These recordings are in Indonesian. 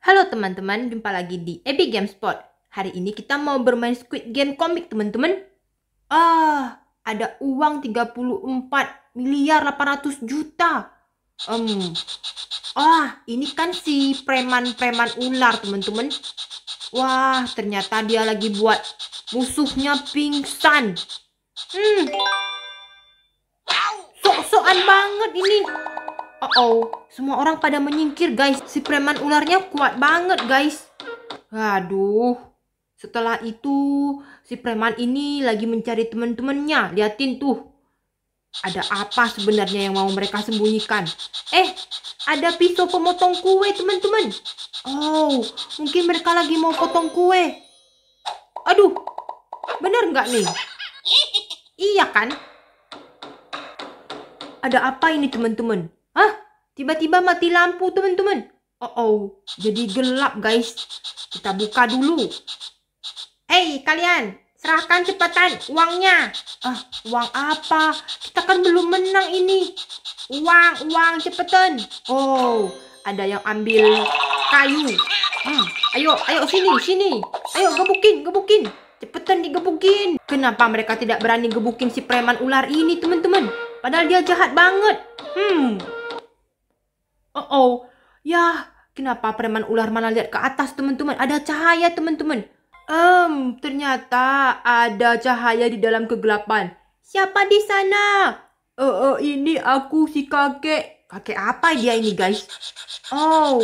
Halo teman-teman, jumpa lagi di Ebi Spot. Hari ini kita mau bermain Squid Game komik, teman-teman. Ah, ada uang 34 miliar 800 juta. Um, ah, ini kan si preman-preman ular, teman-teman. Wah, ternyata dia lagi buat musuhnya pingsan. Hmm. Sok-sokan banget ini. Oh, oh, semua orang pada menyingkir guys. Si preman ularnya kuat banget guys. Aduh. Setelah itu, si preman ini lagi mencari teman-temannya. Liatin tuh. Ada apa sebenarnya yang mau mereka sembunyikan? Eh, ada pisau pemotong kue teman-teman. Oh, mungkin mereka lagi mau potong kue. Aduh, bener nggak nih? Iya kan? Ada apa ini teman-teman? Tiba-tiba mati lampu, teman-teman. Oh, oh, jadi gelap, guys. Kita buka dulu. Hei, kalian, serahkan cepetan uangnya. Ah, uang apa? Kita kan belum menang ini. Uang, uang, cepetan. Oh, ada yang ambil kayu. Hmm, ayo, ayo sini, sini. Ayo gebukin, gebukin. Cepetan digebukin. Kenapa mereka tidak berani gebukin si preman ular ini, teman-teman? Padahal dia jahat banget. Hmm, Oh, oh. Ya, kenapa preman ular malah lihat ke atas, teman-teman? Ada cahaya, teman-teman. Um, ternyata ada cahaya di dalam kegelapan. Siapa di sana? oh uh, ini aku si kakek. Kakek apa dia ini, guys? Oh,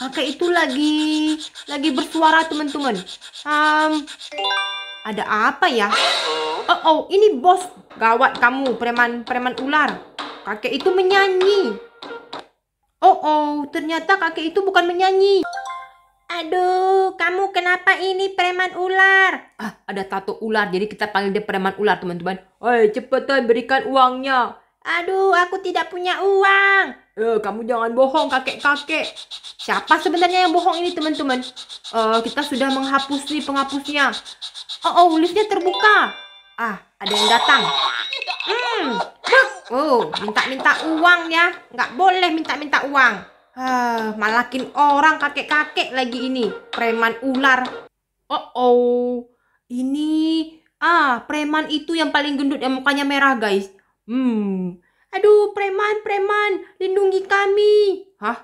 kakek itu lagi lagi bersuara, teman-teman. Um, ada apa ya? Oh, oh, ini bos. Gawat kamu, preman-preman ular. Kakek itu menyanyi. Oh oh, ternyata kakek itu bukan menyanyi. Aduh, kamu kenapa ini preman ular? Ah, ada tato ular, jadi kita panggil dia preman ular, teman-teman. Hei, eh, cepetan eh, berikan uangnya. Aduh, aku tidak punya uang. Eh, kamu jangan bohong, kakek-kakek. Siapa sebenarnya yang bohong ini, teman-teman? Eh, kita sudah menghapus nih penghapusnya. Oh, oh, listnya terbuka. Ah, ada yang datang. Hmm, Oh, minta-minta uang ya. Nggak boleh minta-minta uang. Ah, malakin orang kakek-kakek lagi ini. Preman ular. Oh, oh. Ini ah, preman itu yang paling gendut yang mukanya merah, guys. Hmm. Aduh, preman, preman, lindungi kami. Hah?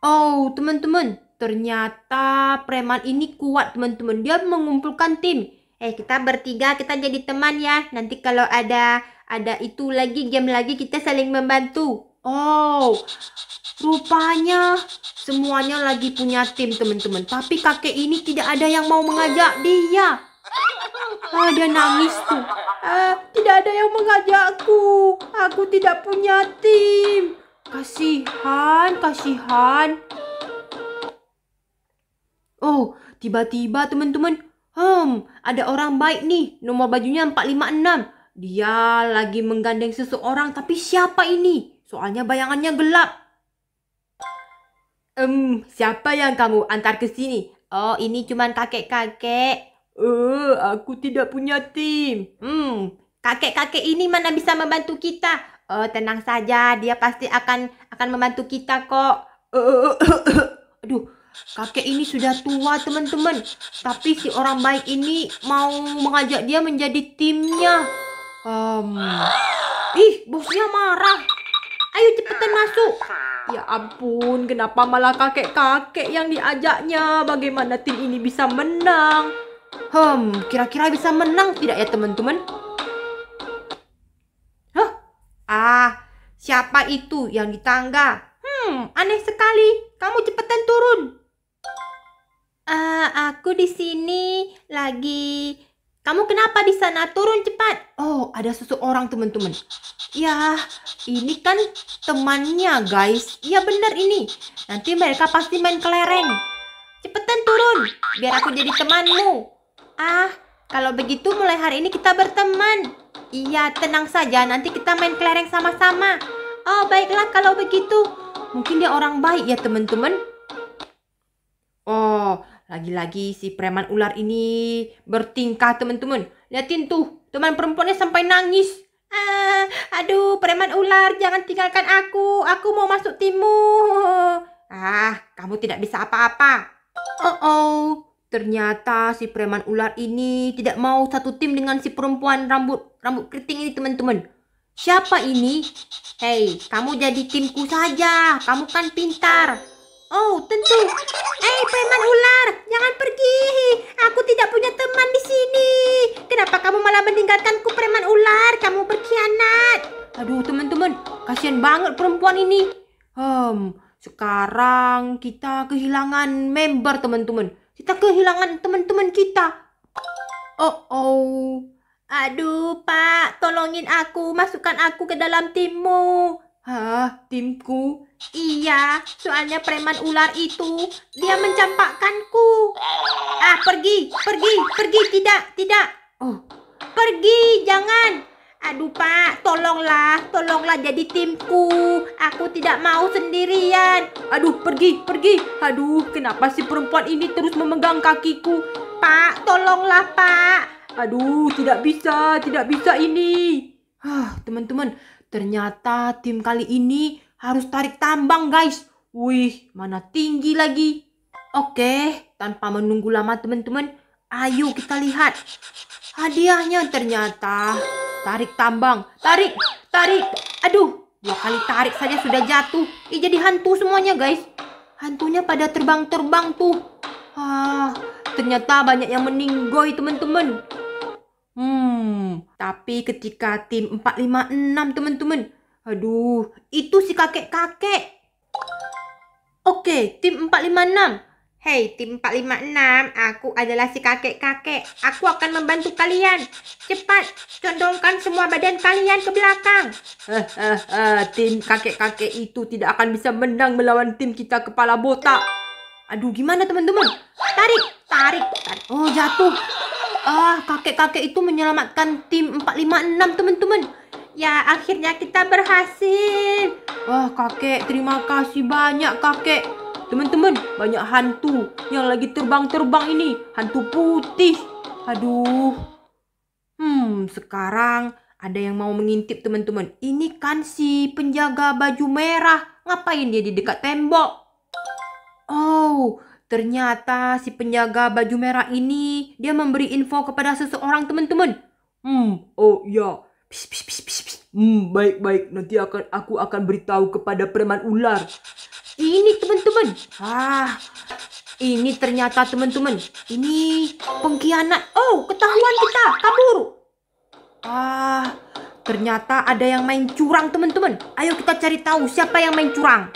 Oh, teman-teman, ternyata preman ini kuat, teman-teman. Dia mengumpulkan tim. Eh, kita bertiga, kita jadi teman ya. Nanti kalau ada ada itu lagi game lagi kita saling membantu. Oh, rupanya semuanya lagi punya tim teman-teman. Tapi kakek ini tidak ada yang mau mengajak dia. Ah, nangis tuh. Ah, tidak ada yang mengajakku. Aku tidak punya tim. Kasihan, kasihan. Oh, tiba-tiba teman-teman. Hmm, ada orang baik nih. Nomor bajunya 456. Dia lagi menggandeng seseorang, tapi siapa ini? Soalnya bayangannya gelap. Um, siapa yang kamu antar ke sini? Oh, ini cuma kakek-kakek. Eh, uh, aku tidak punya tim. Hmm, kakek-kakek ini mana bisa membantu kita? Oh, tenang saja, dia pasti akan akan membantu kita kok. Uh, aduh, kakek ini sudah tua, teman-teman. Tapi si orang baik ini mau mengajak dia menjadi timnya. Um, ih, bosnya marah. Ayo cepetan masuk. Ya ampun, kenapa malah kakek-kakek yang diajaknya? Bagaimana tim ini bisa menang? Hmm, kira-kira bisa menang tidak ya teman-teman? Hah? Ah, siapa itu yang di tangga? Hmm, aneh sekali. Kamu cepetan turun. Ah, uh, aku di sini lagi kamu kenapa di sana? Turun cepat. Oh, ada seseorang teman-teman. Ya, ini kan temannya guys. Ya benar ini. Nanti mereka pasti main kelereng. Cepetan turun, biar aku jadi temanmu. Ah, kalau begitu mulai hari ini kita berteman. Iya, tenang saja. Nanti kita main kelereng sama-sama. Oh, baiklah kalau begitu. Mungkin dia orang baik ya teman-teman. Oh, lagi-lagi si preman ular ini bertingkah teman-teman. Liatin tuh, teman perempuannya sampai nangis. Ah, aduh, preman ular, jangan tinggalkan aku. Aku mau masuk timmu. Ah, kamu tidak bisa apa-apa. Oh, oh, ternyata si preman ular ini tidak mau satu tim dengan si perempuan rambut rambut keriting ini, teman-teman. Siapa ini? Hei, kamu jadi timku saja. Kamu kan pintar. Oh, tentu. Kasihan banget perempuan ini. Hmm, sekarang kita kehilangan member teman-teman. Kita kehilangan teman-teman kita. Oh, oh. Aduh, Pak, tolongin aku, masukkan aku ke dalam timmu. Hah, timku? Iya, soalnya preman ular itu dia mencampakkanku. Ah, pergi, pergi, pergi, tidak, tidak. Oh, pergi, jangan. Aduh pak, tolonglah, tolonglah jadi timku. Aku tidak mau sendirian. Aduh, pergi, pergi. Aduh, kenapa si perempuan ini terus memegang kakiku? Pak, tolonglah pak. Aduh, tidak bisa, tidak bisa ini. Hah, teman-teman, ternyata tim kali ini harus tarik tambang guys. Wih, mana tinggi lagi. Oke, tanpa menunggu lama teman-teman, ayo kita lihat. Hadiahnya ternyata Tarik tambang, tarik, tarik. Aduh, dua kali tarik saja sudah jatuh. Ih, jadi hantu semuanya, guys. Hantunya pada terbang-terbang tuh. Ah, ternyata banyak yang meninggoy, teman-teman. Hmm, tapi ketika tim 456, teman-teman. Aduh, itu si kakek-kakek. Oke, tim 456. Hei, tim 456, aku adalah si kakek-kakek. Aku akan membantu kalian. Cepat, condongkan semua badan kalian ke belakang. Eh, eh, eh, tim kakek-kakek itu tidak akan bisa menang melawan tim kita kepala botak. Aduh, gimana teman-teman? Tarik, tarik, tarik. Oh, jatuh. Ah, kakek-kakek itu menyelamatkan tim 456, teman-teman. Ya, akhirnya kita berhasil. Wah, kakek, terima kasih banyak, kakek. Teman-teman, banyak hantu yang lagi terbang-terbang ini. Hantu putih. Aduh. Hmm, sekarang ada yang mau mengintip teman-teman. Ini kan si penjaga baju merah. Ngapain dia di dekat tembok? Oh, ternyata si penjaga baju merah ini dia memberi info kepada seseorang teman-teman. Hmm, oh ya. Pish, pish, pish, pish, Hmm, baik-baik. Nanti akan aku akan beritahu kepada preman ular. Ini teman-teman. Ah, ini ternyata teman-teman. Ini pengkhianat. Oh, ketahuan kita. Kabur. Ah, ternyata ada yang main curang teman-teman. Ayo kita cari tahu siapa yang main curang.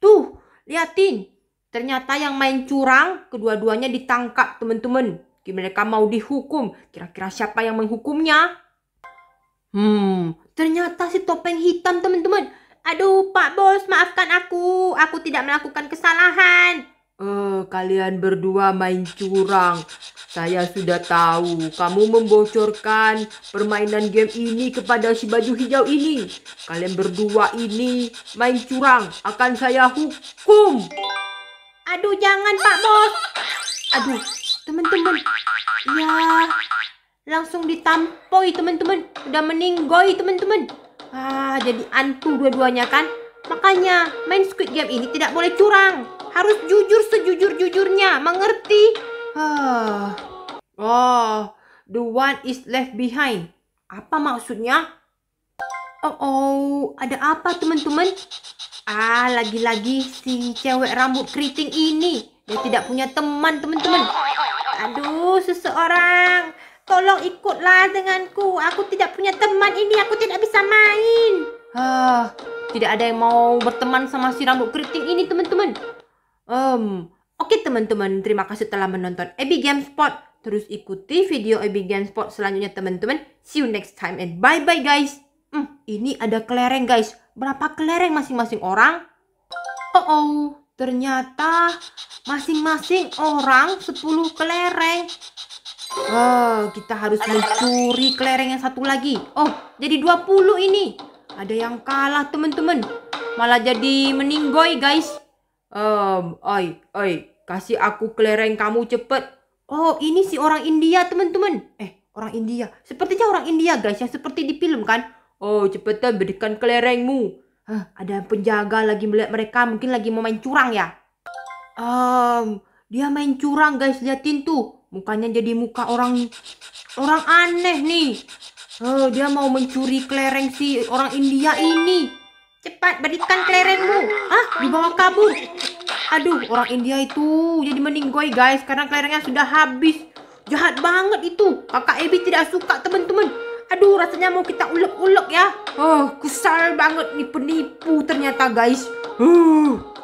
Tuh, liatin. Ternyata yang main curang kedua-duanya ditangkap teman-teman. Mereka mau dihukum. Kira-kira siapa yang menghukumnya? Hmm, ternyata si topeng hitam teman-teman. Aduh, Pak Bos, maafkan aku. Aku tidak melakukan kesalahan. Eh, kalian berdua main curang. Saya sudah tahu kamu membocorkan permainan game ini kepada si baju hijau ini. Kalian berdua ini main curang, akan saya hukum. Aduh, jangan Pak Bos. Aduh, teman-teman. Ya, langsung ditampoi teman-teman. Udah meninggoy teman-teman. Ah, jadi antu dua-duanya kan? Makanya, main Squid Game ini tidak boleh curang. Harus jujur sejujur-jujurnya, mengerti? Ah. Oh, the one is left behind. Apa maksudnya? Oh, oh ada apa teman-teman? Ah, lagi-lagi si cewek rambut keriting ini. Dia tidak punya teman, teman-teman. Aduh, seseorang Tolong ikutlah denganku. Aku tidak punya teman ini. Aku tidak bisa main. Ah, tidak ada yang mau berteman sama si rambut keriting ini, teman-teman. Um, Oke okay, teman-teman, terima kasih telah menonton Ebi Gamespot. Terus ikuti video Ebi Gamespot selanjutnya teman-teman. See you next time and bye-bye guys. Hmm, ini ada kelereng guys. Berapa kelereng masing-masing orang? Oh, oh ternyata masing-masing orang 10 kelereng. Oh, kita harus mencuri kelereng yang satu lagi. Oh, jadi 20 ini. Ada yang kalah, teman-teman. Malah jadi meninggoy, guys. Um, oi, oi, kasih aku kelereng kamu cepet. Oh, ini si orang India, teman-teman. Eh, orang India. Sepertinya orang India, guys, yang seperti di film kan? Oh, cepetan berikan kelerengmu. Huh, ada penjaga lagi melihat mereka, mungkin lagi mau main curang ya. Um, dia main curang, guys, liatin tuh mukanya jadi muka orang orang aneh nih oh, dia mau mencuri kelereng si orang India ini cepat berikan kelerengmu ah dibawa kabur aduh orang India itu jadi meninggoy guys karena kelerengnya sudah habis jahat banget itu kakak Ebi tidak suka teman-teman aduh rasanya mau kita ulek-ulek ya oh kesal banget nih penipu ternyata guys uh.